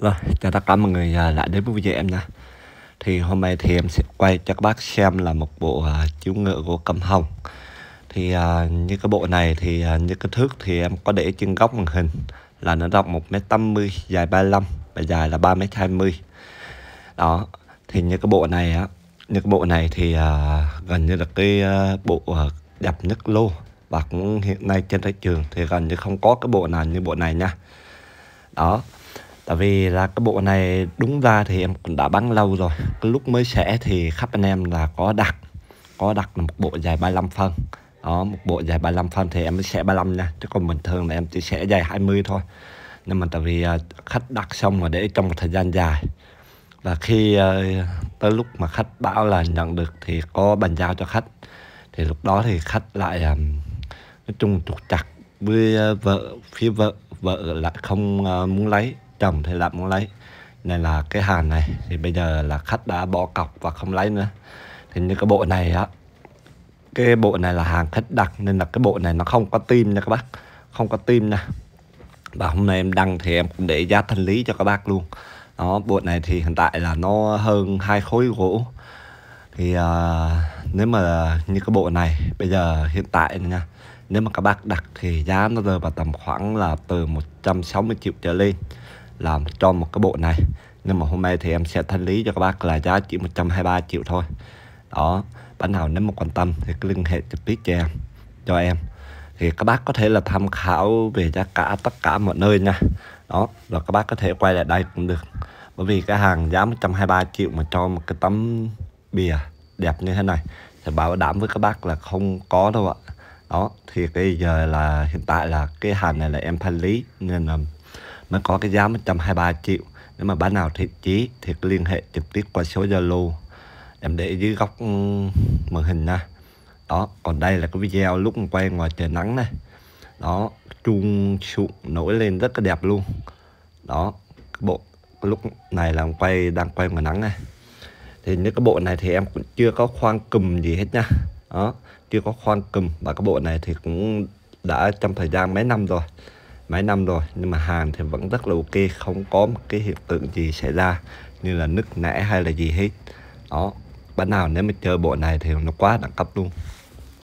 Rồi, chào tất cả mọi người à, lại đến với video em nha Thì hôm nay thì em sẽ quay cho các bác xem là một bộ à, chiếu ngựa của Cẩm Hồng Thì à, như cái bộ này thì như cái thước thì em có để trên góc màn hình Là nó rộng 1m80, dài 35 và dài là 3m20 Đó, thì như cái bộ này á Như cái bộ này thì gần như là cái bộ đẹp nhất lô Và cũng hiện nay trên thị trường thì gần như không có cái bộ nào như bộ này nha Đó tại vì là cái bộ này đúng ra thì em cũng đã bán lâu rồi cái lúc mới sẽ thì khắp anh em là có đặt có đặt là một bộ dài 35 phân đó một bộ dài 35 phân thì em mới sẽ 35 nha chứ còn bình thường là em chỉ sẽ dài 20 thôi nhưng mà tại vì à, khách đặt xong rồi để trong một thời gian dài và khi à, tới lúc mà khách bảo là nhận được thì có bàn giao cho khách thì lúc đó thì khách lại à, nói chung trục chặt với vợ phía vợ vợ lại không muốn lấy chồng thì lại muốn lấy nên là cái hàng này thì bây giờ là khách đã bỏ cọc và không lấy nữa thì như cái bộ này á cái bộ này là hàng khách đặt nên là cái bộ này nó không có tim nha các bác không có tim nha và hôm nay em đăng thì em cũng để giá thanh lý cho các bác luôn đó bộ này thì hiện tại là nó hơn hai khối gỗ thì uh, nếu mà như cái bộ này bây giờ hiện tại nha nếu mà các bác đặt thì giá nó rơi vào tầm khoảng là từ 160 triệu trở lên làm cho một cái bộ này nhưng mà hôm nay thì em sẽ thanh lý cho các bác là giá chỉ 123 triệu thôi đó bạn nào nếu mà quan tâm thì cứ liên hệ trực tiếp cho em cho em thì các bác có thể là tham khảo về giá cả tất cả mọi nơi nha đó rồi các bác có thể quay lại đây cũng được bởi vì cái hàng giá 123 triệu mà cho một cái tấm bìa đẹp như thế này thì bảo đảm với các bác là không có đâu ạ đó thì cái giờ là hiện tại là cái hàng này là em thanh lý nên là mới có cái giá 123 triệu nếu mà bán nào thiện chí thì liên hệ trực tiếp qua số Zalo em để dưới góc ừ, màn hình nha đó còn đây là cái video lúc quay ngoài trời nắng này đó chuông sụn nổi lên rất là đẹp luôn đó cái bộ cái lúc này là quay đang quay ngoài nắng này thì những cái bộ này thì em cũng chưa có khoan cùm gì hết nha đó chưa có khoan cùm và cái bộ này thì cũng đã trong thời gian mấy năm rồi mấy năm rồi nhưng mà hàng thì vẫn rất là ok không có một cái hiện tượng gì xảy ra như là nứt nẻ hay là gì hết đó bạn nào nếu mà chơi bộ này thì nó quá đẳng cấp luôn